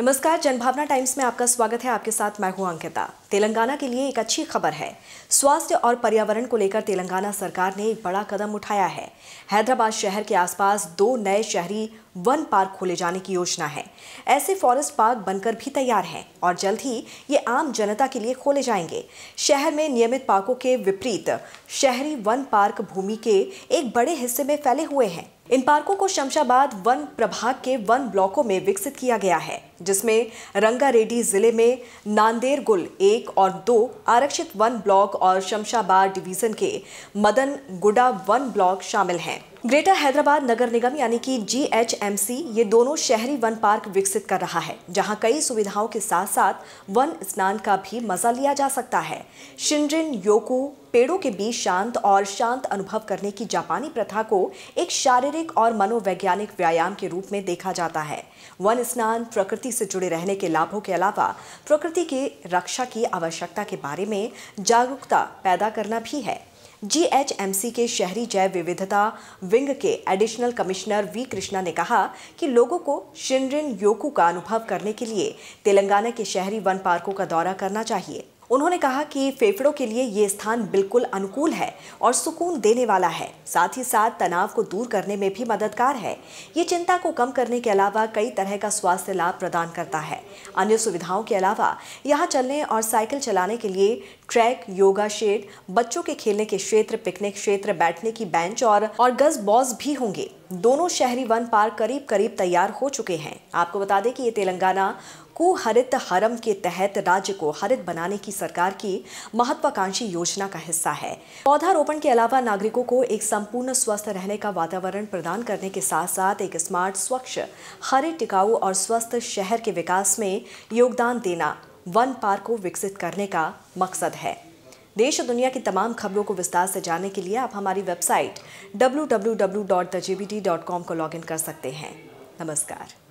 नमस्कार जनभावना टाइम्स में आपका स्वागत है आपके साथ मैं हूं अंकिता तेलंगाना के लिए एक अच्छी खबर है स्वास्थ्य और पर्यावरण को लेकर तेलंगाना सरकार ने एक बड़ा कदम उठाया है हैदराबाद शहर के आसपास दो नए शहरी वन पार्क खोले जाने की योजना है ऐसे फॉरेस्ट पार्क बनकर भी तैयार हैं और जल्द ही ये आम जनता के लिए खोले जाएंगे शहर में नियमित पार्कों के विपरीत शहरी वन पार्क भूमि के एक बड़े हिस्से में फैले हुए हैं इन पार्कों को शमशाबाद वन प्रभाग के वन ब्लॉकों में विकसित किया गया है जिसमें रंगारेड्डी जिले में गुल एक और दो आरक्षित वन ब्लॉक और शमशाबाद डिवीजन के मदन गुडा वन ब्लॉक शामिल हैं ग्रेटर हैदराबाद नगर निगम यानी कि जीएचएमसी ये दोनों शहरी वन पार्क विकसित कर रहा है जहां कई सुविधाओं के साथ साथ वन स्नान का भी मजा लिया जा सकता है शिंड्रिन योकू पेड़ों के बीच शांत और शांत अनुभव करने की जापानी प्रथा को एक शारीरिक और मनोवैज्ञानिक व्यायाम के रूप में देखा जाता है वन स्नान प्रकृति प्रकृति से जुड़े रहने के लाभों के अलावा प्रकृति की रक्षा की आवश्यकता के बारे में जागरूकता पैदा करना भी है जीएचएमसी के शहरी जैव विविधता विंग के एडिशनल कमिश्नर वी कृष्णा ने कहा कि लोगों को शिनरिन योकू का अनुभव करने के लिए तेलंगाना के शहरी वन पार्कों का दौरा करना चाहिए उन्होंने कहा कि फेफड़ों के लिए ये स्थान बिल्कुल अनुकूल है और सुकून देने वाला है साथ ही साथ तनाव को दूर करने में भी मददगार है ये चिंता को कम करने के अलावा कई तरह का स्वास्थ्य लाभ प्रदान करता है अन्य सुविधाओं के अलावा यहाँ चलने और साइकिल चलाने के लिए ट्रैक योगा शेड बच्चों के खेलने के क्षेत्र पिकनिक क्षेत्र बैठने की बेंच और, और गज बॉज भी होंगे दोनों शहरी वन पार्क करीब करीब तैयार हो चुके हैं आपको बता दें कि ये तेलंगाना को हरित हरम के तहत राज्य को हरित बनाने की सरकार की महत्वाकांक्षी योजना का हिस्सा है पौधारोपण के अलावा नागरिकों को एक संपूर्ण स्वस्थ रहने का वातावरण प्रदान करने के साथ साथ एक स्मार्ट स्वच्छ हरित टिकाऊ और स्वस्थ शहर के विकास में योगदान देना वन पार्क को विकसित करने का मकसद है देश और दुनिया की तमाम खबरों को विस्तार से जानने के लिए आप हमारी वेबसाइट डब्ल्यू को लॉग कर सकते हैं नमस्कार